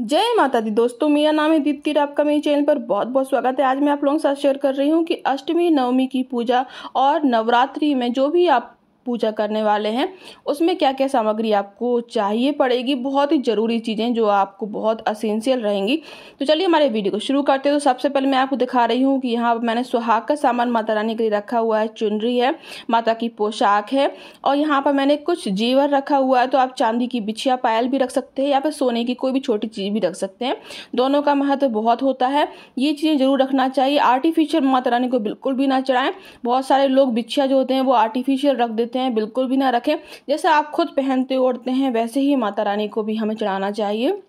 जय माता दी दोस्तों मेरा नाम है दीप्ति आपका मेरे चैनल पर बहुत बहुत स्वागत है आज मैं आप लोगों के साथ शेयर कर रही हूँ कि अष्टमी नवमी की पूजा और नवरात्रि में जो भी आप पूजा करने वाले हैं उसमें क्या क्या सामग्री आपको चाहिए पड़ेगी बहुत ही ज़रूरी चीज़ें जो आपको बहुत असेंशियल रहेंगी तो चलिए हमारे वीडियो को शुरू करते हैं तो सबसे पहले मैं आपको दिखा रही हूँ कि यहाँ पर मैंने सुहाग का सामान माता रानी के लिए रखा हुआ है चुनरी है माता की पोशाक है और यहाँ पर मैंने कुछ जेवर रखा हुआ है तो आप चांदी की बिछिया पायल भी रख सकते हैं या फिर सोने की कोई भी छोटी चीज़ भी रख सकते हैं दोनों का महत्व बहुत होता है ये चीज़ें ज़रूर रखना चाहिए आर्टिफिशियल माता रानी को बिल्कुल भी ना चढ़ाएं बहुत सारे लोग बिछिया जो होते हैं वो आर्टिफिशियल रख देते हैं रखते हैं बिल्कुल भी ना रखें जैसे आप खुद पहनते ओढ़ते हैं वैसे ही माता रानी को भी हमें चढ़ाना चाहिए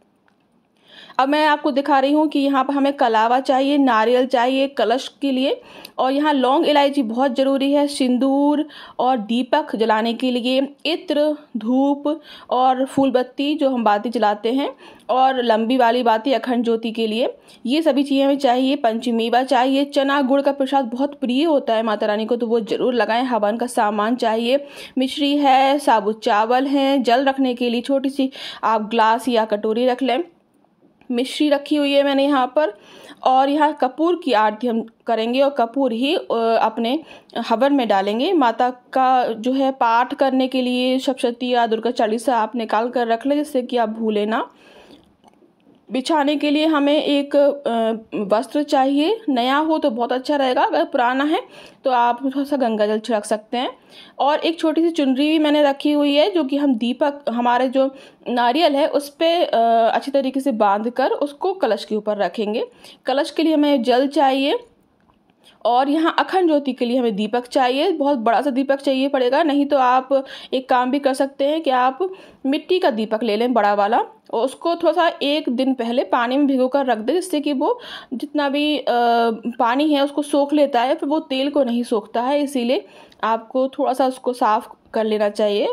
अब मैं आपको दिखा रही हूँ कि यहाँ पर हमें कलावा चाहिए नारियल चाहिए कलश के लिए और यहाँ लौंग इलायची बहुत ज़रूरी है सिंदूर और दीपक जलाने के लिए इत्र धूप और फूलबत्ती जो हम बाती जलाते हैं और लंबी वाली बाती अखंड ज्योति के लिए ये सभी चीज़ें हमें चाहिए पंचमेवा चाहिए चना गुड़ का प्रसाद बहुत प्रिय होता है माता रानी को तो वो ज़रूर लगाएं हवन का सामान चाहिए मिश्री है साबुत चावल हैं जल रखने के लिए छोटी सी आप ग्लास या कटोरी रख लें मिश्री रखी हुई है मैंने यहाँ पर और यहाँ कपूर की आरती हम करेंगे और कपूर ही अपने हवन में डालेंगे माता का जो है पाठ करने के लिए सप्शती या दुर्गा चालीसा आप निकाल कर रख लें जिससे कि आप भूलें ना बिछाने के लिए हमें एक वस्त्र चाहिए नया हो तो बहुत अच्छा रहेगा अगर पुराना है तो आप थोड़ा सा गंगा जल छिड़क सकते हैं और एक छोटी सी चुनरी भी मैंने रखी हुई है जो कि हम दीपक हमारे जो नारियल है उस पर अच्छी तरीके से बांध कर उसको कलश के ऊपर रखेंगे कलश के लिए हमें जल चाहिए और यहाँ अखंड ज्योति के लिए हमें दीपक चाहिए बहुत बड़ा सा दीपक चाहिए पड़ेगा नहीं तो आप एक काम भी कर सकते हैं कि आप मिट्टी का दीपक ले लें बड़ा वाला और उसको थोड़ा सा एक दिन पहले पानी में भिगो कर रख दें जिससे कि वो जितना भी आ, पानी है उसको सोख लेता है फिर वो तेल को नहीं सोखता है इसीलिए आपको थोड़ा सा उसको साफ़ कर लेना चाहिए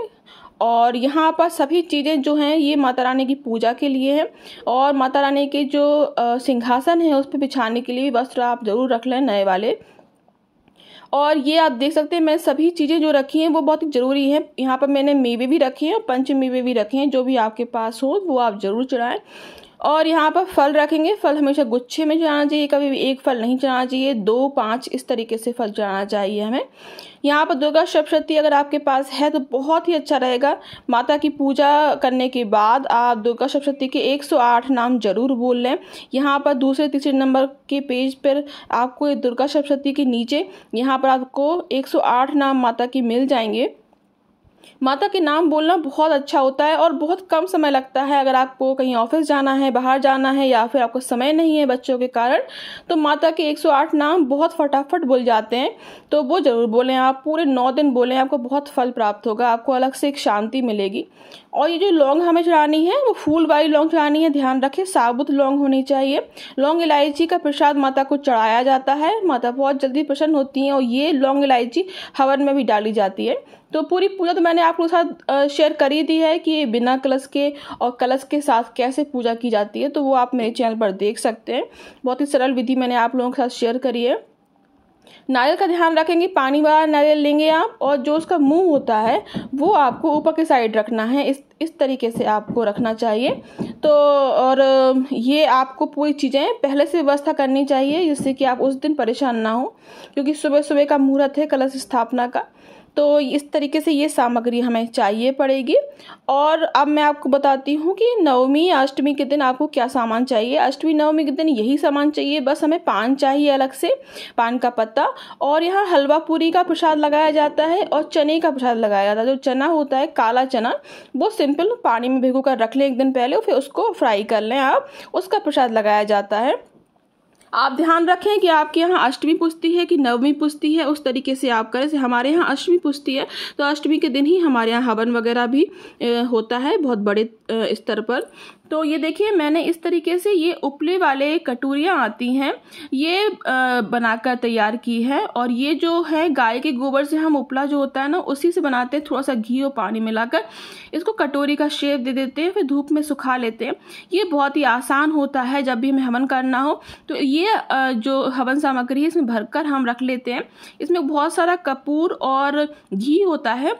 और यहाँ पर सभी चीज़ें जो हैं ये माता रानी की पूजा के लिए हैं और माता रानी के जो सिंहासन है उस पर बिछाने के लिए वस्त्र आप ज़रूर रख लें नए वाले और ये आप देख सकते हैं मैं सभी चीज़ें जो रखी हैं वो बहुत ही ज़रूरी हैं यहाँ पर मैंने मेवे भी रखे हैं और पंचमेवे मेवे भी रखे हैं जो भी आपके पास हो वो आप ज़रूर चढ़ाएं और यहाँ पर फल रखेंगे फल हमेशा गुच्छे में चढ़ाना चाहिए कभी भी एक फल नहीं चढ़ाना चाहिए दो पाँच इस तरीके से फल चढ़ाना चाहिए हमें यहाँ पर दुर्गा सप्तशती अगर आपके पास है तो बहुत ही अच्छा रहेगा माता की पूजा करने के बाद आप दुर्गा सप्तशती के 108 नाम जरूर बोल लें यहाँ पर दूसरे तीसरे नंबर के पेज पर आपको दुर्गा सप्तशती के नीचे यहाँ पर आपको एक नाम माता की मिल जाएंगे माता के नाम बोलना बहुत अच्छा होता है और बहुत कम समय लगता है अगर आपको कहीं ऑफिस जाना है बाहर जाना है या फिर आपको समय नहीं है बच्चों के कारण तो माता के 108 नाम बहुत फटाफट बोल जाते हैं तो वो ज़रूर बोलें आप पूरे नौ दिन बोलें आपको बहुत फल प्राप्त होगा आपको अलग से एक शांति मिलेगी और ये जो लौंग हमें चढ़ानी है वो फूल वाली लौंग चढ़ानी है ध्यान रखें साबुत लौंग होनी चाहिए लौंग इलायची का प्रसाद माता को चढ़ाया जाता है माता बहुत जल्दी प्रसन्न होती हैं और ये लौंग इलायची हवन में भी डाली जाती है तो पूरी पूजा तो मैंने आप लोगों के साथ शेयर कर ही दी है कि बिना कलश के और कलश के साथ कैसे पूजा की जाती है तो वो आप मेरे चैनल पर देख सकते हैं बहुत ही सरल विधि मैंने आप लोगों के साथ शेयर करी है नारियल का ध्यान रखेंगे पानी वाला नारियल लेंगे आप और जो उसका मुंह होता है वो आपको ऊपर के साइड रखना है इस इस तरीके से आपको रखना चाहिए तो और ये आपको पूरी चीज़ें पहले से व्यवस्था करनी चाहिए जिससे कि आप उस दिन परेशान ना हो क्योंकि सुबह सुबह का मुहूर्त है कलश स्थापना का तो इस तरीके से ये सामग्री हमें चाहिए पड़ेगी और अब मैं आपको बताती हूँ कि नवमी अष्टमी के दिन आपको क्या सामान चाहिए अष्टमी नवमी के दिन यही सामान चाहिए बस हमें पान चाहिए अलग से पान का पत्ता और यहाँ हलवा पूरी का प्रसाद लगाया जाता है और चने का प्रसाद लगाया जाता है जो चना होता है काला चना वो सिंपल पानी में भिगो कर रख लें एक दिन पहले और फिर उसको फ्राई कर लें आप उसका प्रसाद लगाया जाता है आप ध्यान रखें कि आपके यहाँ अष्टमी पुष्टि है कि नवमी पुष्टि है उस तरीके से आप करें से हमारे यहाँ अष्टमी पुष्टि है तो अष्टमी के दिन ही हमारे यहाँ हवन वगैरह भी होता है बहुत बड़े स्तर पर तो ये देखिए मैंने इस तरीके से ये उपले वाले कटोरियाँ आती हैं ये बनाकर तैयार की है और ये जो है गाय के गोबर से हम उपला जो होता है ना उसी से बनाते हैं थोड़ा सा घी और पानी मिलाकर इसको कटोरी का शेप दे देते हैं फिर धूप में सुखा लेते हैं ये बहुत ही आसान होता है जब भी हमें हवन करना हो तो ये जो हवन सामग्री है इसमें भरकर हम रख लेते हैं इसमें बहुत सारा कपूर और घी होता है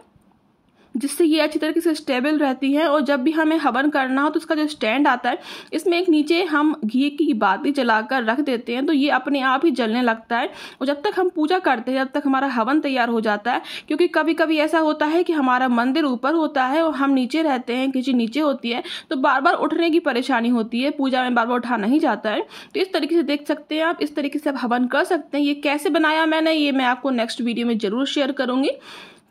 जिससे ये अच्छी तरीके से स्टेबल रहती है और जब भी हमें हवन करना हो तो उसका जो स्टैंड आता है इसमें एक नीचे हम घी की बाती जलाकर रख देते हैं तो ये अपने आप ही जलने लगता है और जब तक हम पूजा करते हैं जब तक हमारा हवन तैयार हो जाता है क्योंकि कभी कभी ऐसा होता है कि हमारा मंदिर ऊपर होता है और हम नीचे रहते हैं किसी नीचे होती है तो बार बार उठने की परेशानी होती है पूजा में बार बार उठा नहीं जाता है तो इस तरीके से देख सकते हैं आप इस तरीके से आप हवन कर सकते हैं ये कैसे बनाया मैंने ये मैं आपको नेक्स्ट वीडियो में ज़रूर शेयर करूँगी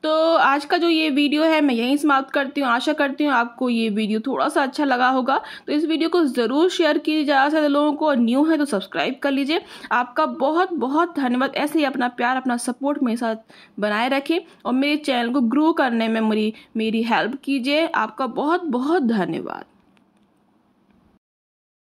तो आज का जो ये वीडियो है मैं यहीं समाप्त करती हूँ आशा करती हूँ आपको ये वीडियो थोड़ा सा अच्छा लगा होगा तो इस वीडियो को ज़रूर शेयर कीजिए ज़्यादा से लोगों को और न्यू है तो सब्सक्राइब कर लीजिए आपका बहुत बहुत धन्यवाद ऐसे ही अपना प्यार अपना सपोर्ट मेरे साथ बनाए रखें और मेरे चैनल को ग्रो करने में मेरी मेरी हेल्प कीजिए आपका बहुत बहुत धन्यवाद